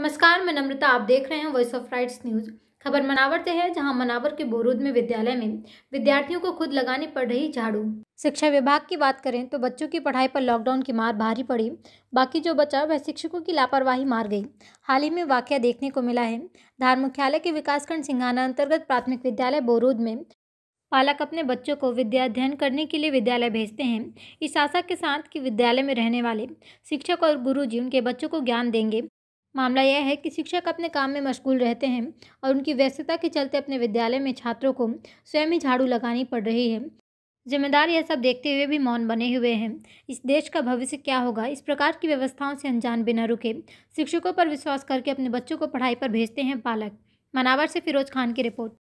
नमस्कार मैं नम्रता आप देख रहे हैं वॉइस ऑफ राइट्स न्यूज़ खबर मनावर से है जहां मनावर के बोरूद में विद्यालय में विद्यार्थियों को खुद लगानी पड़ रही झाड़ू शिक्षा विभाग की बात करें तो बच्चों की पढ़ाई पर लॉकडाउन की मार भारी पड़ी बाकी जो बचा वह शिक्षकों की लापरवाही मार गई हाल ही में वाक़ देखने को मिला है धार मुख्यालय के विकासखंड सिंघाना अंतर्गत प्राथमिक विद्यालय बोरूद में पालक अपने बच्चों को विद्या अध्ययन करने के लिए विद्यालय भेजते हैं इस आशा के साथ कि विद्यालय में रहने वाले शिक्षक और गुरुजी उनके बच्चों को ज्ञान देंगे मामला यह है कि शिक्षक अपने काम में मशगूल रहते हैं और उनकी व्यस्तता के चलते अपने विद्यालय में छात्रों को स्वयं ही झाड़ू लगानी पड़ रही है जिम्मेदार यह सब देखते हुए भी मौन बने हुए हैं इस देश का भविष्य क्या होगा इस प्रकार की व्यवस्थाओं से अनजान बिना रुके शिक्षकों पर विश्वास करके अपने बच्चों को पढ़ाई पर भेजते हैं पालक मनावर से फिरोज खान की रिपोर्ट